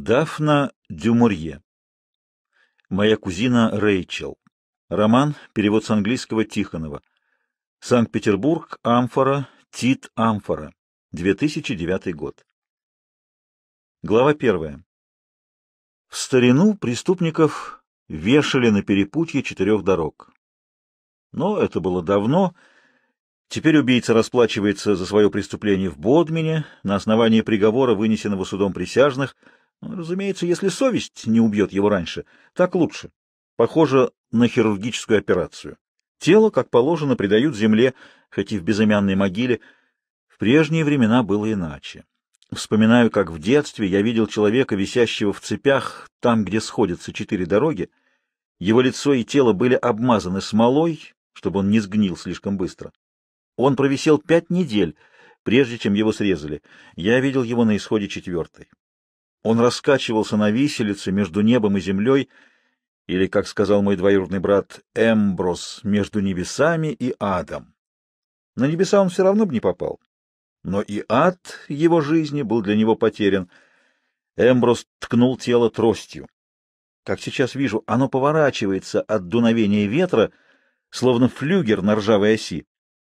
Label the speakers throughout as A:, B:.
A: Дафна Дюмурье. Моя кузина Рэйчел. Роман. Перевод с английского Тихонова. Санкт-Петербург. Амфора. Тит Амфора. 2009 год. Глава первая. В старину преступников вешали на перепутье четырех дорог. Но это было давно. Теперь убийца расплачивается за свое преступление в Бодмине на основании приговора, вынесенного судом присяжных — ну, разумеется, если совесть не убьет его раньше, так лучше. Похоже на хирургическую операцию. Тело, как положено, придают земле, хоть и в безымянной могиле. В прежние времена было иначе. Вспоминаю, как в детстве я видел человека, висящего в цепях, там, где сходятся четыре дороги. Его лицо и тело были обмазаны смолой, чтобы он не сгнил слишком быстро. Он провисел пять недель, прежде чем его срезали. Я видел его на исходе четвертой. Он раскачивался на виселице между небом и землей, или, как сказал мой двоюродный брат, Эмброс между небесами и адом. На небеса он все равно бы не попал, но и ад его жизни был для него потерян. Эмброс ткнул тело тростью. Как сейчас вижу, оно поворачивается от дуновения ветра, словно флюгер на ржавой оси.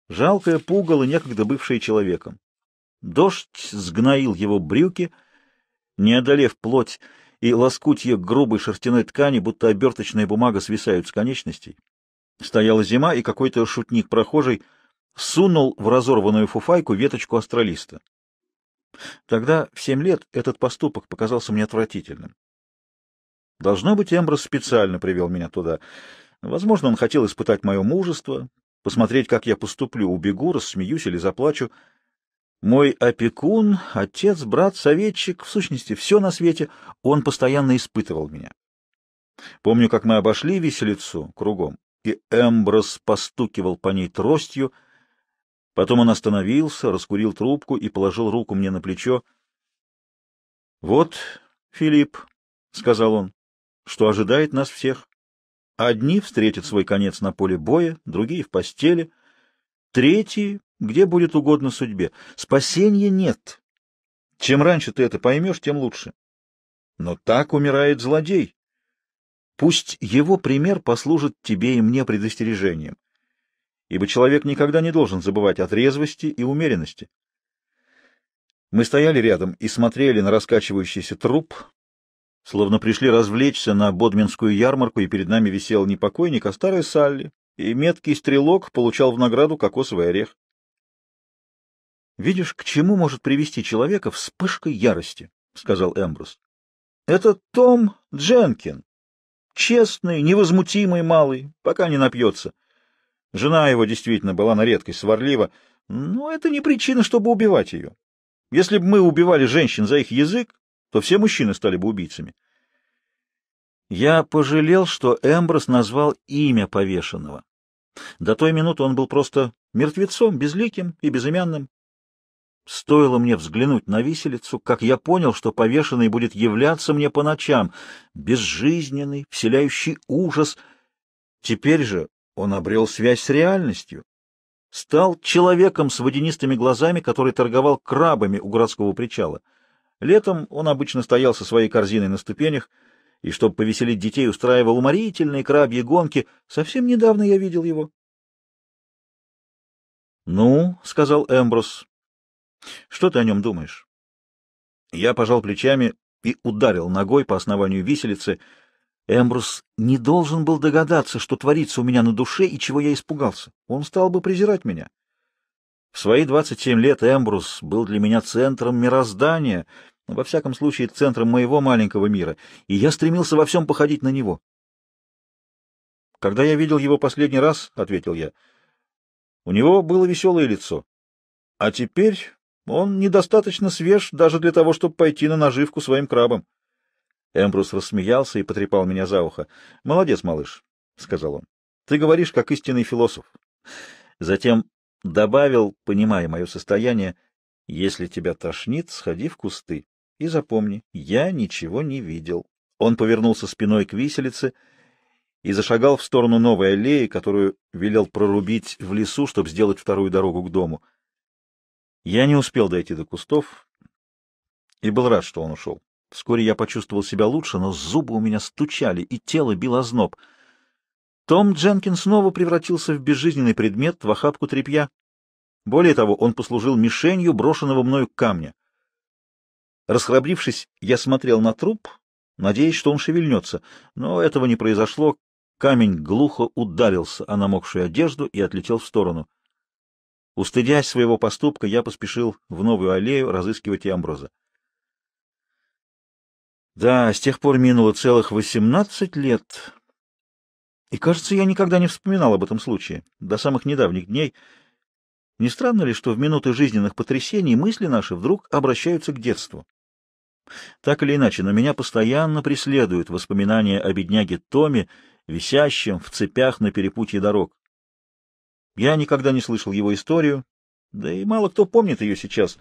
A: Жалкое пугало, некогда бывшее человеком. Дождь сгноил его брюки — не одолев плоть и лоскутье грубой шерстяной ткани, будто оберточная бумага свисают с конечностей. Стояла зима, и какой-то шутник-прохожий сунул в разорванную фуфайку веточку астролиста. Тогда, в семь лет, этот поступок показался мне отвратительным. Должно быть, Эмброс специально привел меня туда. Возможно, он хотел испытать мое мужество, посмотреть, как я поступлю, убегу, рассмеюсь или заплачу. Мой опекун, отец, брат, советчик, в сущности, все на свете, он постоянно испытывал меня. Помню, как мы обошли веселицу кругом, и Эмброс постукивал по ней тростью. Потом он остановился, раскурил трубку и положил руку мне на плечо. — Вот, Филипп, — сказал он, — что ожидает нас всех. Одни встретят свой конец на поле боя, другие — в постели, третьи где будет угодно судьбе. Спасения нет. Чем раньше ты это поймешь, тем лучше. Но так умирает злодей. Пусть его пример послужит тебе и мне предостережением, ибо человек никогда не должен забывать о трезвости и умеренности. Мы стояли рядом и смотрели на раскачивающийся труп, словно пришли развлечься на Бодминскую ярмарку, и перед нами висел не покойник, а старый Салли, и меткий стрелок получал в награду кокосовый орех. «Видишь, к чему может привести человека вспышка ярости», — сказал Эмбрус. «Это Том Дженкин. Честный, невозмутимый малый, пока не напьется. Жена его действительно была на редкость сварлива, но это не причина, чтобы убивать ее. Если бы мы убивали женщин за их язык, то все мужчины стали бы убийцами». Я пожалел, что Эмброс назвал имя повешенного. До той минуты он был просто мертвецом, безликим и безымянным. Стоило мне взглянуть на виселицу, как я понял, что повешенный будет являться мне по ночам, безжизненный, вселяющий ужас. Теперь же он обрел связь с реальностью. Стал человеком с водянистыми глазами, который торговал крабами у городского причала. Летом он обычно стоял со своей корзиной на ступенях, и, чтобы повеселить детей, устраивал уморительные крабьи гонки. Совсем недавно я видел его. — Ну, — сказал Эмброс, что ты о нем думаешь? Я пожал плечами и ударил ногой по основанию виселицы. Эмбрус не должен был догадаться, что творится у меня на душе и чего я испугался. Он стал бы презирать меня. В свои 27 лет Эмбрус был для меня центром мироздания, ну, во всяком случае центром моего маленького мира, и я стремился во всем походить на него. «Когда я видел его последний раз, — ответил я, — у него было веселое лицо. А теперь он недостаточно свеж даже для того, чтобы пойти на наживку своим крабом. Эмбрус рассмеялся и потрепал меня за ухо. — Молодец, малыш, — сказал он. — Ты говоришь, как истинный философ. Затем добавил, понимая мое состояние, — Если тебя тошнит, сходи в кусты. И запомни, я ничего не видел. Он повернулся спиной к виселице и зашагал в сторону новой аллеи, которую велел прорубить в лесу, чтобы сделать вторую дорогу к дому. — я не успел дойти до кустов и был рад, что он ушел. Вскоре я почувствовал себя лучше, но зубы у меня стучали, и тело било озноб. Том Дженкин снова превратился в безжизненный предмет, в охапку тряпья. Более того, он послужил мишенью брошенного мною камня. Расхрабрившись, я смотрел на труп, надеясь, что он шевельнется, но этого не произошло. Камень глухо ударился о намокшую одежду и отлетел в сторону. Устыдясь своего поступка, я поспешил в новую аллею разыскивать и Амброза. Да, с тех пор минуло целых восемнадцать лет. И, кажется, я никогда не вспоминал об этом случае. До самых недавних дней. Не странно ли, что в минуты жизненных потрясений мысли наши вдруг обращаются к детству? Так или иначе, но меня постоянно преследуют воспоминания о бедняге Томе, висящем в цепях на перепутье дорог. Я никогда не слышал его историю, да и мало кто помнит ее сейчас.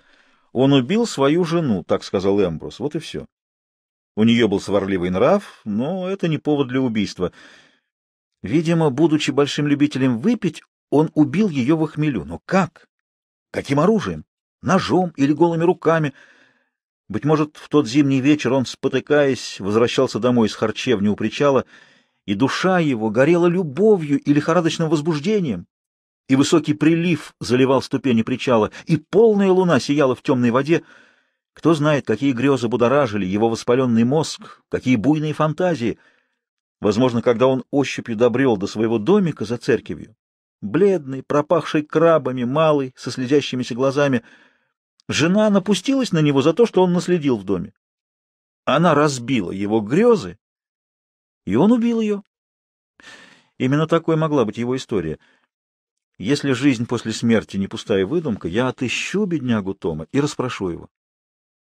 A: Он убил свою жену, так сказал Эмбрус, вот и все. У нее был сварливый нрав, но это не повод для убийства. Видимо, будучи большим любителем выпить, он убил ее в хмелю. Но как? Каким оружием? Ножом или голыми руками? Быть может, в тот зимний вечер он, спотыкаясь, возвращался домой из харчевни у причала, и душа его горела любовью и лихорадочным возбуждением, и высокий прилив заливал ступени причала, и полная луна сияла в темной воде. Кто знает, какие грезы будоражили его воспаленный мозг, какие буйные фантазии. Возможно, когда он ощупью добрел до своего домика за церковью, бледный, пропахший крабами, малый, со слезящимися глазами, жена напустилась на него за то, что он наследил в доме. Она разбила его грезы, и он убил ее. Именно такой могла быть его история — если жизнь после смерти не пустая выдумка, я отыщу беднягу Тома и расспрошу его.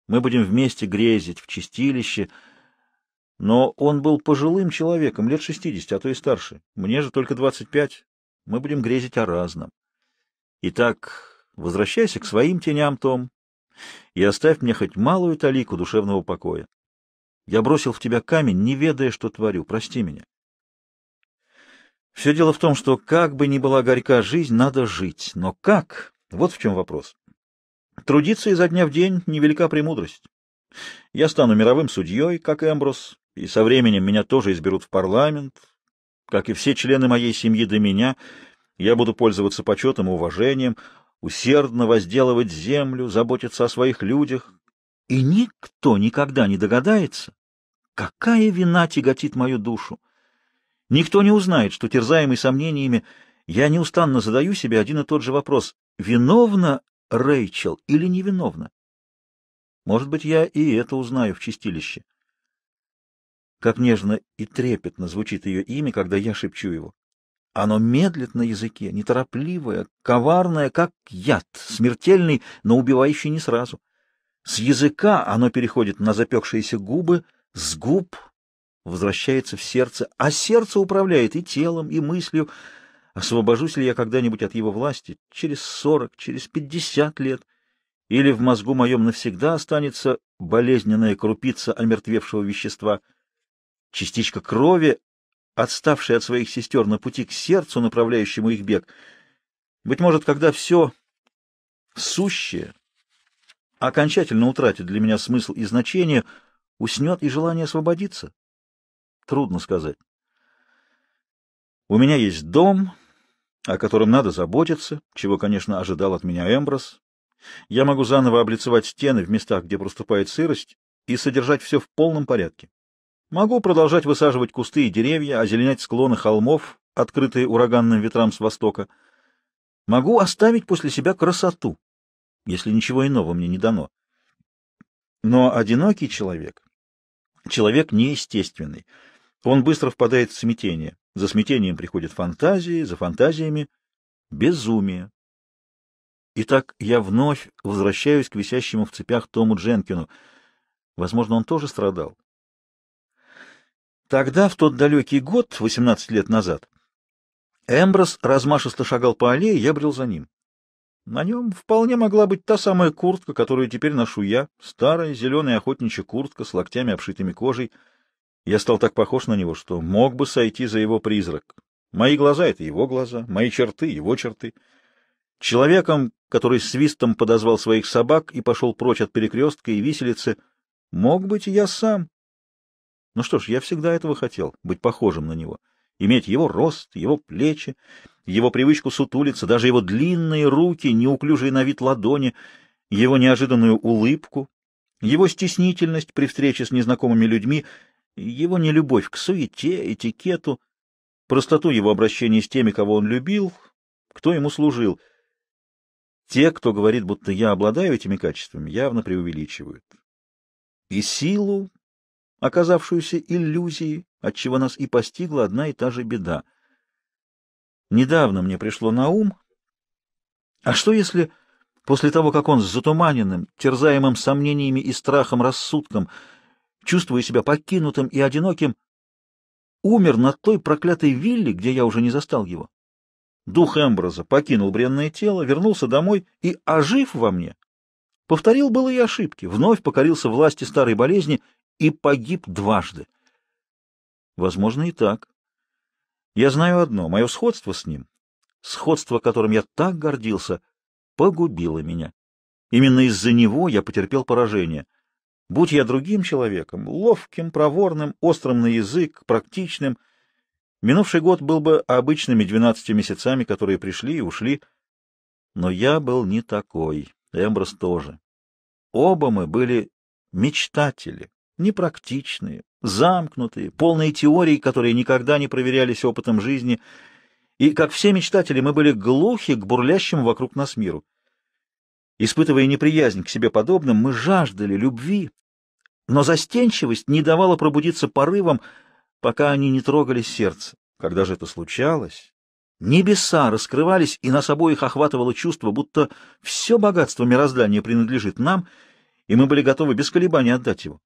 A: Мы будем вместе грезить в чистилище. Но он был пожилым человеком, лет шестидесяти, а то и старше. Мне же только двадцать пять. Мы будем грезить о разном. Итак, возвращайся к своим теням, Том, и оставь мне хоть малую талику душевного покоя. Я бросил в тебя камень, не ведая, что творю. Прости меня. Все дело в том, что как бы ни была горька жизнь, надо жить. Но как? Вот в чем вопрос. Трудиться изо дня в день — невелика премудрость. Я стану мировым судьей, как Эмброс, и со временем меня тоже изберут в парламент, как и все члены моей семьи до меня. Я буду пользоваться почетом и уважением, усердно возделывать землю, заботиться о своих людях. И никто никогда не догадается, какая вина тяготит мою душу. Никто не узнает, что, терзаемый сомнениями, я неустанно задаю себе один и тот же вопрос. Виновна Рэйчел или невиновна? Может быть, я и это узнаю в чистилище. Как нежно и трепетно звучит ее имя, когда я шепчу его. Оно медлит на языке, неторопливое, коварное, как яд, смертельный, но убивающий не сразу. С языка оно переходит на запекшиеся губы, с губ возвращается в сердце, а сердце управляет и телом, и мыслью. Освобожусь ли я когда-нибудь от его власти? Через сорок, через пятьдесят лет? Или в мозгу моем навсегда останется болезненная крупица омертвевшего вещества? Частичка крови, отставшая от своих сестер на пути к сердцу, направляющему их бег. Быть может, когда все сущее окончательно утратит для меня смысл и значение, уснет и желание освободиться. Трудно сказать. У меня есть дом, о котором надо заботиться, чего, конечно, ожидал от меня Эмброс. Я могу заново облицевать стены в местах, где проступает сырость, и содержать все в полном порядке. Могу продолжать высаживать кусты и деревья, озеленять склоны холмов, открытые ураганным ветрам с востока. Могу оставить после себя красоту, если ничего иного мне не дано. Но одинокий человек — человек неестественный — он быстро впадает в смятение. За смятением приходят фантазии, за фантазиями — безумие. Итак, я вновь возвращаюсь к висящему в цепях Тому Дженкину. Возможно, он тоже страдал. Тогда, в тот далекий год, 18 лет назад, Эмброс размашисто шагал по аллее, я брел за ним. На нем вполне могла быть та самая куртка, которую теперь ношу я, старая зеленая охотничья куртка с локтями, обшитыми кожей — я стал так похож на него, что мог бы сойти за его призрак. Мои глаза — это его глаза, мои черты — его черты. Человеком, который свистом подозвал своих собак и пошел прочь от перекрестка и виселицы, мог быть и я сам. Ну что ж, я всегда этого хотел, быть похожим на него, иметь его рост, его плечи, его привычку сутулиться, даже его длинные руки, неуклюжие на вид ладони, его неожиданную улыбку, его стеснительность при встрече с незнакомыми людьми — его нелюбовь к суете, этикету, простоту его обращения с теми, кого он любил, кто ему служил. Те, кто говорит, будто я обладаю этими качествами, явно преувеличивают. И силу, оказавшуюся иллюзией, от чего нас и постигла одна и та же беда. Недавно мне пришло на ум, а что если после того, как он с затуманенным, терзаемым сомнениями и страхом рассудком — Чувствую себя покинутым и одиноким, умер на той проклятой вилле, где я уже не застал его. Дух Эмброза покинул бренное тело, вернулся домой и, ожив во мне, повторил было и ошибки, вновь покорился власти старой болезни и погиб дважды. Возможно, и так. Я знаю одно, мое сходство с ним, сходство, которым я так гордился, погубило меня. Именно из-за него я потерпел поражение. Будь я другим человеком, ловким, проворным, острым на язык, практичным, минувший год был бы обычными двенадцатью месяцами, которые пришли и ушли. Но я был не такой, Эмброс тоже. Оба мы были мечтатели, непрактичные, замкнутые, полные теорий, которые никогда не проверялись опытом жизни, и, как все мечтатели, мы были глухи к бурлящему вокруг нас миру. Испытывая неприязнь к себе подобным, мы жаждали любви, но застенчивость не давала пробудиться порывам, пока они не трогали сердце. Когда же это случалось, небеса раскрывались, и нас обоих охватывало чувство, будто все богатство мироздания принадлежит нам, и мы были готовы без колебаний отдать его.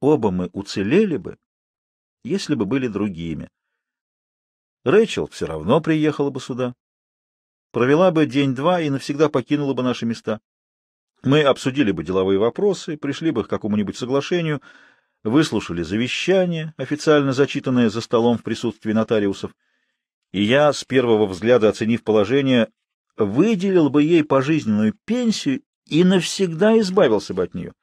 A: Оба мы уцелели бы, если бы были другими. Рэйчел все равно приехала бы сюда провела бы день-два и навсегда покинула бы наши места. Мы обсудили бы деловые вопросы, пришли бы к какому-нибудь соглашению, выслушали завещание, официально зачитанное за столом в присутствии нотариусов, и я, с первого взгляда оценив положение, выделил бы ей пожизненную пенсию и навсегда избавился бы от нее.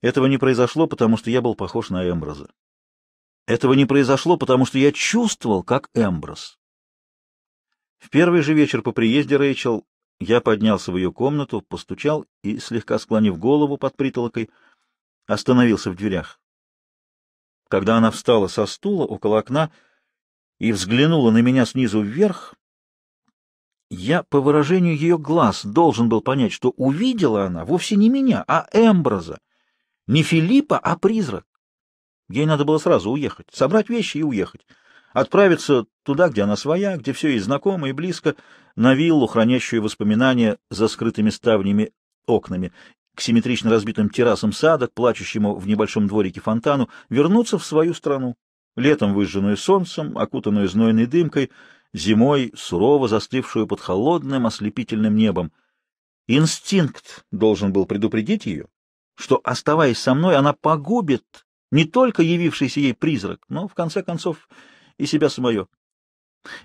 A: Этого не произошло, потому что я был похож на Эмброза. Этого не произошло, потому что я чувствовал, как Эмброз. В первый же вечер по приезде Рэйчел я поднялся в ее комнату, постучал и, слегка склонив голову под притолокой, остановился в дверях. Когда она встала со стула около окна и взглянула на меня снизу вверх, я по выражению ее глаз должен был понять, что увидела она вовсе не меня, а Эмброза, не Филиппа, а призрак. Ей надо было сразу уехать, собрать вещи и уехать. Отправиться туда, где она своя, где все ей знакомо и близко, на виллу, хранящую воспоминания за скрытыми ставнями окнами, к симметрично разбитым террасам сада, к плачущему в небольшом дворике фонтану, вернуться в свою страну, летом выжженную солнцем, окутанную знойной дымкой, зимой сурово застывшую под холодным ослепительным небом. Инстинкт должен был предупредить ее, что, оставаясь со мной, она погубит не только явившийся ей призрак, но, в конце концов, и себя самое.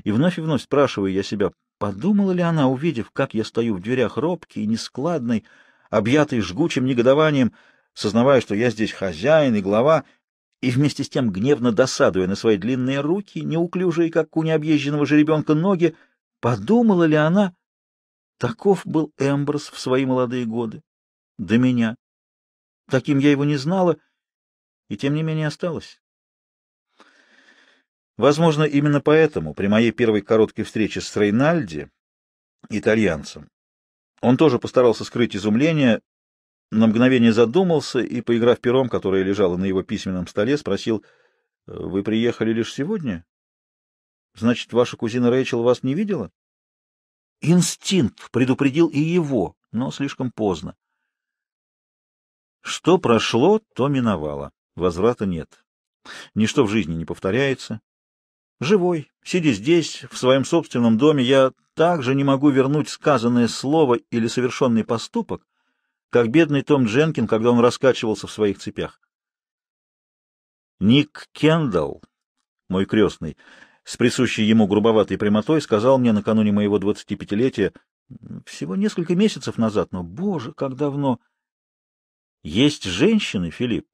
A: И вновь и вновь спрашиваю я себя, подумала ли она, увидев, как я стою в дверях робкий, нескладный, объятый жгучим негодованием, сознавая, что я здесь хозяин и глава, и вместе с тем гневно досадуя на свои длинные руки, неуклюжие, как у необъезженного жеребенка, ноги, подумала ли она, таков был Эмброс в свои молодые годы, до меня. Таким я его не знала, и тем не менее осталась. Возможно, именно поэтому при моей первой короткой встрече с Рейнальди, итальянцем, он тоже постарался скрыть изумление, на мгновение задумался и, поиграв пером, которое лежало на его письменном столе, спросил, «Э, «Вы приехали лишь сегодня? Значит, ваша кузина Рэйчел вас не видела?» Инстинкт предупредил и его, но слишком поздно. Что прошло, то миновало. Возврата нет. Ничто в жизни не повторяется, Живой, сидя здесь, в своем собственном доме, я также не могу вернуть сказанное слово или совершенный поступок, как бедный Том Дженкин, когда он раскачивался в своих цепях. Ник Кендалл, мой крестный, с присущей ему грубоватой прямотой, сказал мне накануне моего двадцатипятилетия, всего несколько месяцев назад, но, боже, как давно! Есть женщины, Филипп,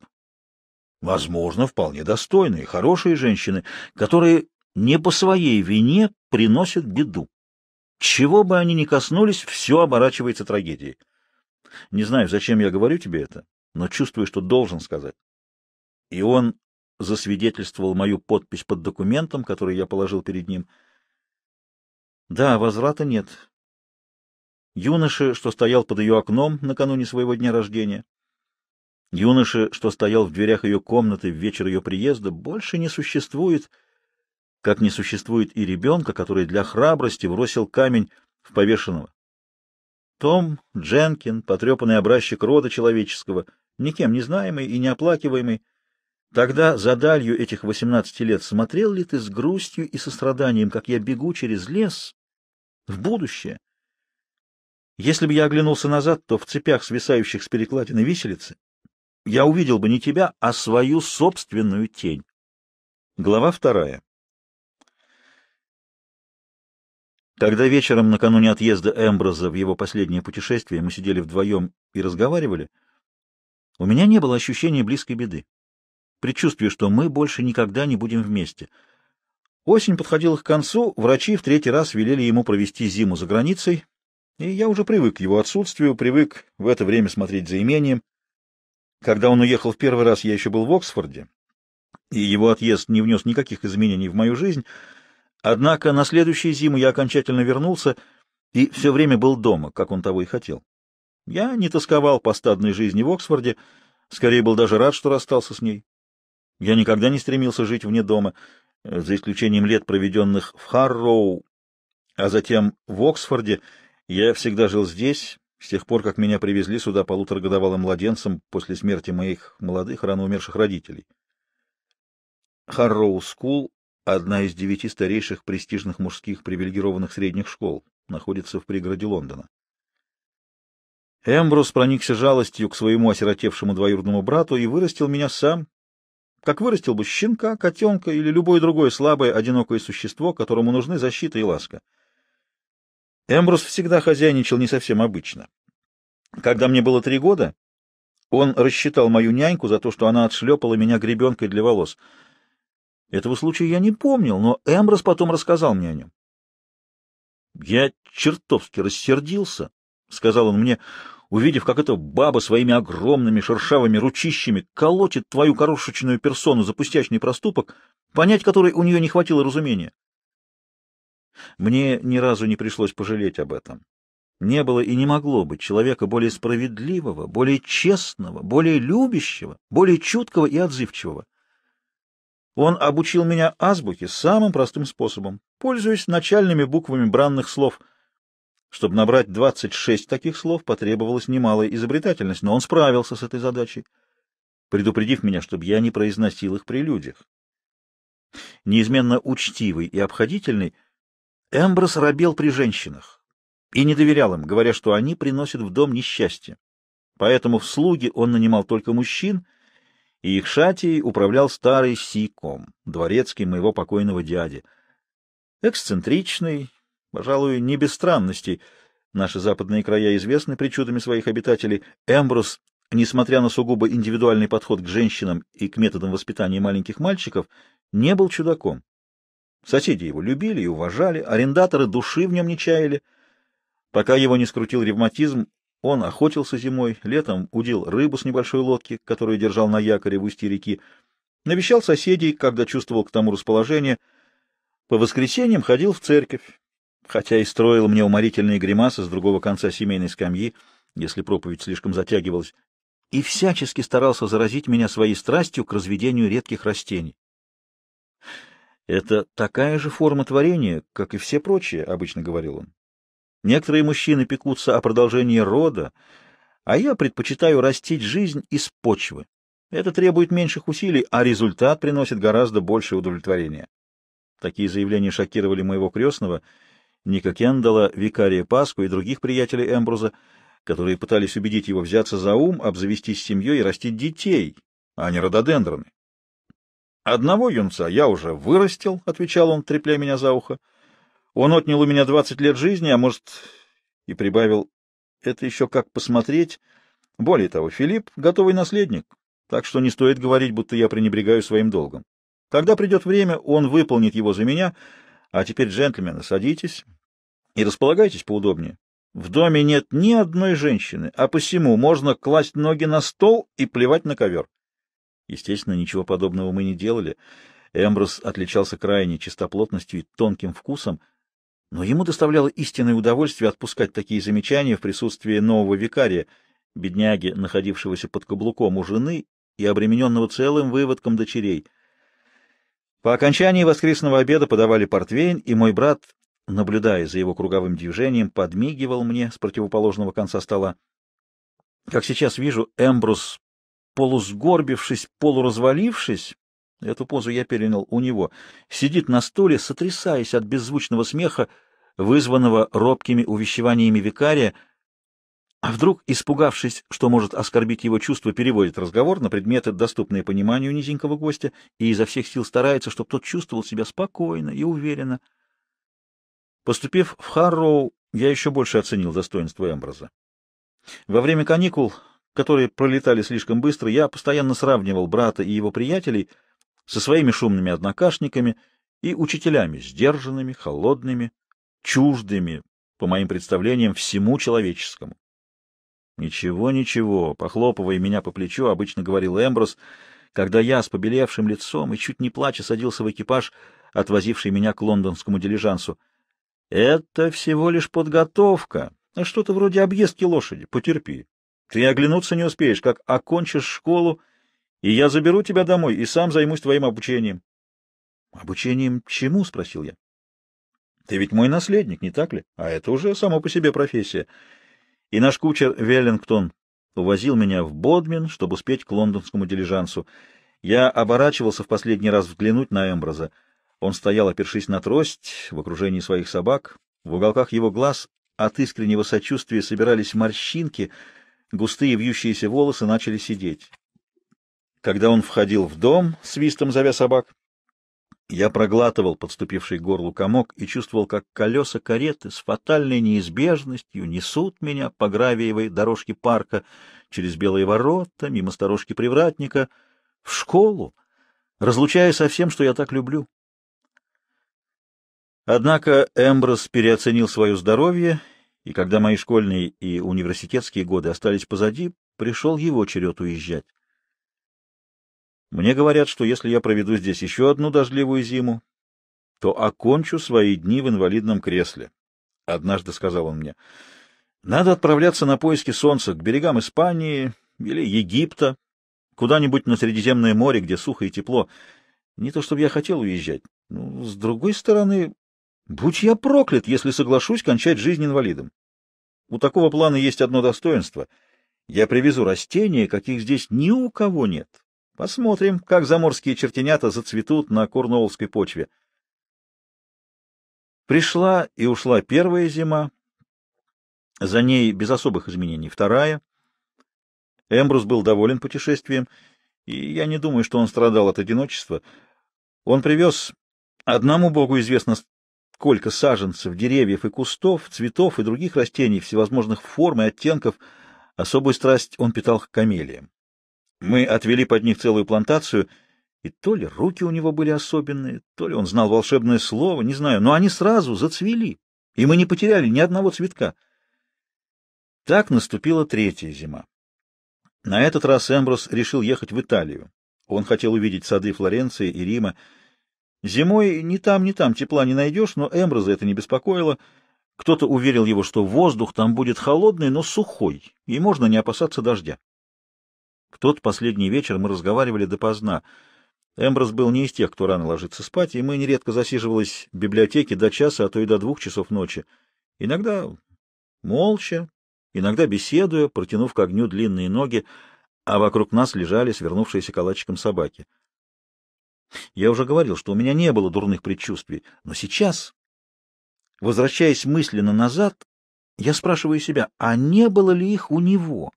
A: возможно, вполне достойные, хорошие женщины, которые не по своей вине приносят беду. Чего бы они ни коснулись, все оборачивается трагедией. Не знаю, зачем я говорю тебе это, но чувствую, что должен сказать. И он засвидетельствовал мою подпись под документом, который я положил перед ним. Да, возврата нет. Юноше, что стоял под ее окном накануне своего дня рождения, юноше, что стоял в дверях ее комнаты в вечер ее приезда, больше не существует — как не существует и ребенка, который для храбрости бросил камень в повешенного. Том Дженкин, потрепанный образчик рода человеческого, никем не знаемый и не оплакиваемый, тогда за далью этих восемнадцати лет смотрел ли ты с грустью и состраданием, как я бегу через лес в будущее? Если бы я оглянулся назад, то в цепях, свисающих с перекладины виселицы, я увидел бы не тебя, а свою собственную тень. Глава вторая. Тогда вечером, накануне отъезда Эмброза в его последнее путешествие, мы сидели вдвоем и разговаривали, у меня не было ощущения близкой беды. предчувствия, что мы больше никогда не будем вместе. Осень подходила к концу, врачи в третий раз велели ему провести зиму за границей, и я уже привык к его отсутствию, привык в это время смотреть за имением. Когда он уехал в первый раз, я еще был в Оксфорде, и его отъезд не внес никаких изменений в мою жизнь — Однако на следующую зиму я окончательно вернулся и все время был дома, как он того и хотел. Я не тосковал по стадной жизни в Оксфорде, скорее был даже рад, что расстался с ней. Я никогда не стремился жить вне дома, за исключением лет, проведенных в Харроу, а затем в Оксфорде. Я всегда жил здесь, с тех пор, как меня привезли сюда полуторагодовалым младенцем после смерти моих молодых, рано умерших родителей. Харроу Скул одна из девяти старейших престижных мужских привилегированных средних школ, находится в пригороде Лондона. Эмбрус проникся жалостью к своему осиротевшему двоюродному брату и вырастил меня сам, как вырастил бы щенка, котенка или любое другое слабое, одинокое существо, которому нужны защита и ласка. Эмбрус всегда хозяйничал не совсем обычно. Когда мне было три года, он рассчитал мою няньку за то, что она отшлепала меня гребенкой для волос — этого случая я не помнил, но Эмброс потом рассказал мне о нем. Я чертовски рассердился, — сказал он мне, увидев, как эта баба своими огромными шершавыми ручищами колотит твою корошечную персону за пустячный проступок, понять который у нее не хватило разумения. Мне ни разу не пришлось пожалеть об этом. Не было и не могло быть человека более справедливого, более честного, более любящего, более чуткого и отзывчивого. Он обучил меня азбуке самым простым способом, пользуясь начальными буквами бранных слов. Чтобы набрать 26 таких слов, потребовалась немалая изобретательность, но он справился с этой задачей, предупредив меня, чтобы я не произносил их при людях. Неизменно учтивый и обходительный, Эмброс робел при женщинах и не доверял им, говоря, что они приносят в дом несчастье. Поэтому в слуги он нанимал только мужчин, и их шатией управлял старый Сиком, дворецкий моего покойного дяди. Эксцентричный, пожалуй, не без странностей, наши западные края известны причудами своих обитателей, Эмбрус, несмотря на сугубо индивидуальный подход к женщинам и к методам воспитания маленьких мальчиков, не был чудаком. Соседи его любили и уважали, арендаторы души в нем не чаяли. Пока его не скрутил ревматизм, он охотился зимой, летом удил рыбу с небольшой лодки, которую держал на якоре в устье реки, навещал соседей, когда чувствовал к тому расположение. По воскресеньям ходил в церковь, хотя и строил мне уморительные гримасы с другого конца семейной скамьи, если проповедь слишком затягивалась, и всячески старался заразить меня своей страстью к разведению редких растений. «Это такая же форма творения, как и все прочие», — обычно говорил он. Некоторые мужчины пекутся о продолжении рода, а я предпочитаю растить жизнь из почвы. Это требует меньших усилий, а результат приносит гораздо больше удовлетворения. Такие заявления шокировали моего крестного, Ника Кендала, викария Паску и других приятелей Эмбруза, которые пытались убедить его взяться за ум, обзавестись семьей и растить детей, а не рододендроны. «Одного юнца я уже вырастил», — отвечал он, трепля меня за ухо. Он отнял у меня двадцать лет жизни, а может, и прибавил, это еще как посмотреть. Более того, Филипп — готовый наследник, так что не стоит говорить, будто я пренебрегаю своим долгом. Когда придет время, он выполнит его за меня, а теперь, джентльмены, садитесь и располагайтесь поудобнее. В доме нет ни одной женщины, а посему можно класть ноги на стол и плевать на ковер. Естественно, ничего подобного мы не делали. Эмброс отличался крайней чистоплотностью и тонким вкусом — но ему доставляло истинное удовольствие отпускать такие замечания в присутствии нового викария, бедняги, находившегося под каблуком у жены и обремененного целым выводком дочерей. По окончании воскресного обеда подавали портвейн, и мой брат, наблюдая за его круговым движением, подмигивал мне с противоположного конца стола. Как сейчас вижу, Эмбрус, полусгорбившись, полуразвалившись, Эту позу я перенял у него. Сидит на стуле, сотрясаясь от беззвучного смеха, вызванного робкими увещеваниями викария, а вдруг, испугавшись, что может оскорбить его чувства, переводит разговор на предметы, доступные пониманию низенького гостя, и изо всех сил старается, чтобы тот чувствовал себя спокойно и уверенно. Поступив в Харроу, я еще больше оценил достоинство Эмброза. Во время каникул, которые пролетали слишком быстро, я постоянно сравнивал брата и его приятелей — со своими шумными однокашниками и учителями, сдержанными, холодными, чуждыми, по моим представлениям, всему человеческому. «Ничего, ничего», — похлопывая меня по плечу, обычно говорил Эмброс, когда я с побелевшим лицом и чуть не плача садился в экипаж, отвозивший меня к лондонскому дилижансу. «Это всего лишь подготовка, что-то вроде объездки лошади, потерпи. Ты оглянуться не успеешь, как окончишь школу и я заберу тебя домой и сам займусь твоим обучением. — Обучением чему? — спросил я. — Ты ведь мой наследник, не так ли? А это уже само по себе профессия. И наш кучер Веллингтон увозил меня в Бодмин, чтобы успеть к лондонскому дилижансу. Я оборачивался в последний раз взглянуть на Эмбраза. Он стоял, опершись на трость, в окружении своих собак. В уголках его глаз от искреннего сочувствия собирались морщинки, густые вьющиеся волосы начали сидеть. Когда он входил в дом, свистом зовя собак, я проглатывал подступивший к горлу комок и чувствовал, как колеса кареты с фатальной неизбежностью несут меня по гравиевой дорожке парка через белые ворота, мимо сторожки привратника, в школу, разлучая со всем, что я так люблю. Однако Эмброс переоценил свое здоровье, и когда мои школьные и университетские годы остались позади, пришел его черед уезжать. Мне говорят, что если я проведу здесь еще одну дождливую зиму, то окончу свои дни в инвалидном кресле. Однажды сказал он мне, надо отправляться на поиски солнца к берегам Испании или Египта, куда-нибудь на Средиземное море, где сухо и тепло. Не то чтобы я хотел уезжать. Ну, с другой стороны, будь я проклят, если соглашусь кончать жизнь инвалидом. У такого плана есть одно достоинство. Я привезу растения, каких здесь ни у кого нет. Посмотрим, как заморские чертенята зацветут на курнуолской почве. Пришла и ушла первая зима, за ней без особых изменений вторая. Эмбрус был доволен путешествием, и я не думаю, что он страдал от одиночества. Он привез, одному богу известно, сколько саженцев, деревьев и кустов, цветов и других растений всевозможных форм и оттенков. Особую страсть он питал к камелиям. Мы отвели под них целую плантацию, и то ли руки у него были особенные, то ли он знал волшебное слово, не знаю, но они сразу зацвели, и мы не потеряли ни одного цветка. Так наступила третья зима. На этот раз Эмброс решил ехать в Италию. Он хотел увидеть сады Флоренции и Рима. Зимой ни там, ни там тепла не найдешь, но Эмброза это не беспокоило. Кто-то уверил его, что воздух там будет холодный, но сухой, и можно не опасаться дождя тот последний вечер мы разговаривали допоздна. Эмброс был не из тех, кто рано ложится спать, и мы нередко засиживались в библиотеке до часа, а то и до двух часов ночи. Иногда молча, иногда беседуя, протянув к огню длинные ноги, а вокруг нас лежали свернувшиеся калачиком собаки. Я уже говорил, что у меня не было дурных предчувствий, но сейчас, возвращаясь мысленно назад, я спрашиваю себя, а не было ли их у него?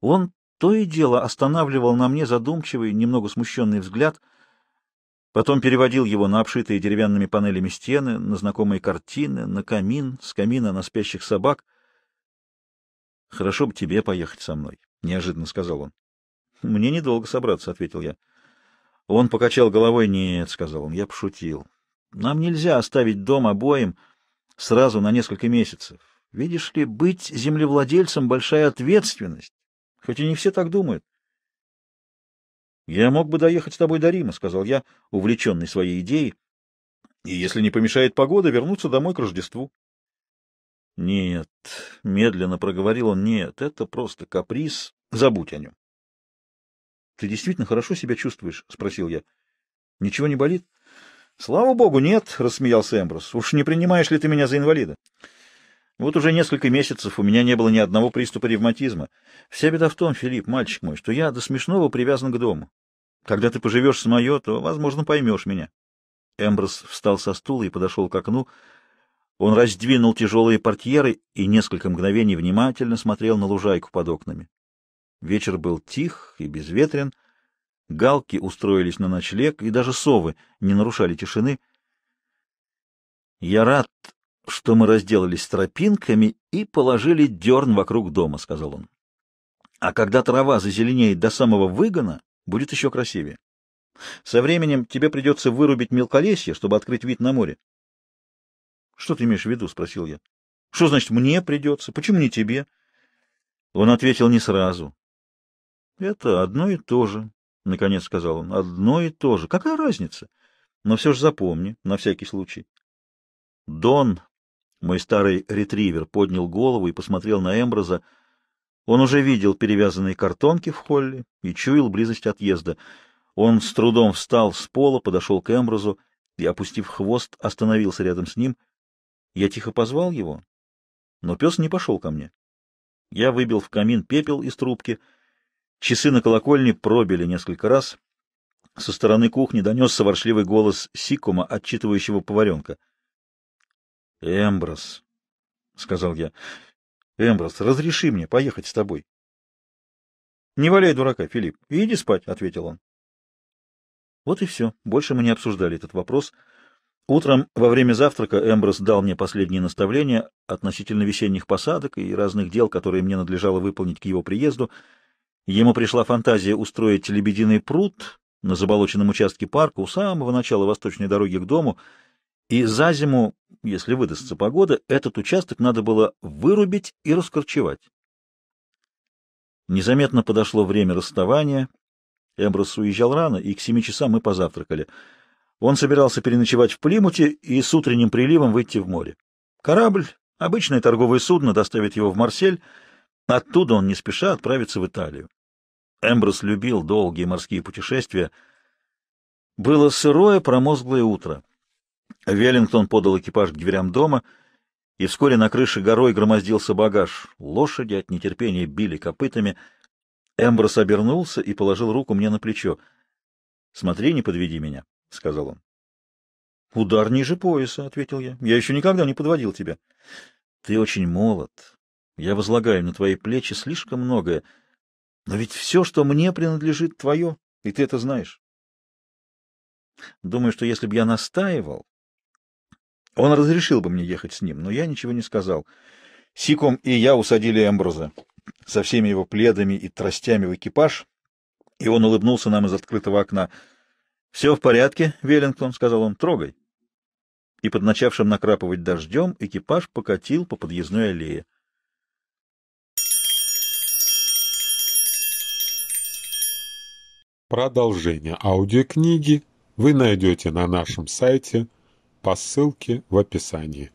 A: Он то и дело останавливал на мне задумчивый, немного смущенный взгляд, потом переводил его на обшитые деревянными панелями стены, на знакомые картины, на камин, с камина на спящих собак. — Хорошо бы тебе поехать со мной, — неожиданно сказал он. — Мне недолго собраться, — ответил я. Он покачал головой. — Нет, — сказал он, — я пошутил. Нам нельзя оставить дом обоим сразу на несколько месяцев. Видишь ли, быть землевладельцем — большая ответственность. Хоть и не все так думают. «Я мог бы доехать с тобой до Рима», — сказал я, увлеченный своей идеей, «и, если не помешает погода, вернуться домой к Рождеству». «Нет», — медленно проговорил он, — «нет, это просто каприз, забудь о нем». «Ты действительно хорошо себя чувствуешь?» — спросил я. «Ничего не болит?» «Слава богу, нет», — рассмеялся Эмброс. «Уж не принимаешь ли ты меня за инвалида?» Вот уже несколько месяцев у меня не было ни одного приступа ревматизма. Вся беда в том, Филипп, мальчик мой, что я до смешного привязан к дому. Когда ты поживешь с мое, то, возможно, поймешь меня. Эмброс встал со стула и подошел к окну. Он раздвинул тяжелые портьеры и несколько мгновений внимательно смотрел на лужайку под окнами. Вечер был тих и безветрен. Галки устроились на ночлег, и даже совы не нарушали тишины. — Я рад, что мы разделались тропинками и положили дерн вокруг дома, — сказал он. — А когда трава зазеленеет до самого выгона, будет еще красивее. Со временем тебе придется вырубить мелколесье, чтобы открыть вид на море. — Что ты имеешь в виду? — спросил я. — Что значит «мне придется»? Почему не тебе? Он ответил не сразу. — Это одно и то же, — наконец сказал он. — Одно и то же. Какая разница? Но все же запомни, на всякий случай. — Дон, мой старый ретривер поднял голову и посмотрел на Эмброза. Он уже видел перевязанные картонки в холле и чуял близость отъезда. Он с трудом встал с пола, подошел к Эмброзу и, опустив хвост, остановился рядом с ним. Я тихо позвал его, но пес не пошел ко мне. Я выбил в камин пепел из трубки. Часы на колокольне пробили несколько раз. Со стороны кухни донесся воршливый голос Сикума, отчитывающего поваренка. — Эмброс, — сказал я, — Эмброс, разреши мне поехать с тобой. — Не валяй дурака, Филипп, иди спать, — ответил он. Вот и все, больше мы не обсуждали этот вопрос. Утром во время завтрака Эмброс дал мне последние наставления относительно весенних посадок и разных дел, которые мне надлежало выполнить к его приезду. Ему пришла фантазия устроить лебединый пруд на заболоченном участке парка у самого начала восточной дороги к дому — и за зиму, если выдастся погода, этот участок надо было вырубить и раскорчевать. Незаметно подошло время расставания. Эмброс уезжал рано, и к семи часам мы позавтракали. Он собирался переночевать в Плимуте и с утренним приливом выйти в море. Корабль, обычное торговое судно, доставит его в Марсель, оттуда он не спеша отправится в Италию. Эмброс любил долгие морские путешествия. Было сырое промозглое утро. Веллингтон подал экипаж к дверям дома, и вскоре на крыше горой громоздился багаж. Лошади от нетерпения били копытами. Эмброс обернулся и положил руку мне на плечо. — Смотри, не подведи меня, — сказал он. — Удар ниже пояса, — ответил я. — Я еще никогда не подводил тебя. — Ты очень молод. Я возлагаю на твои плечи слишком многое. Но ведь все, что мне принадлежит, твое, и ты это знаешь. Думаю, что если бы я настаивал, он разрешил бы мне ехать с ним, но я ничего не сказал. Сиком и я усадили Эмброза со всеми его пледами и тростями в экипаж, и он улыбнулся нам из открытого окна. — Все в порядке, Веллингтон, — сказал он, — трогай. И под начавшим накрапывать дождем экипаж покатил по подъездной аллее. Продолжение аудиокниги вы найдете на нашем сайте по ссылке в описании.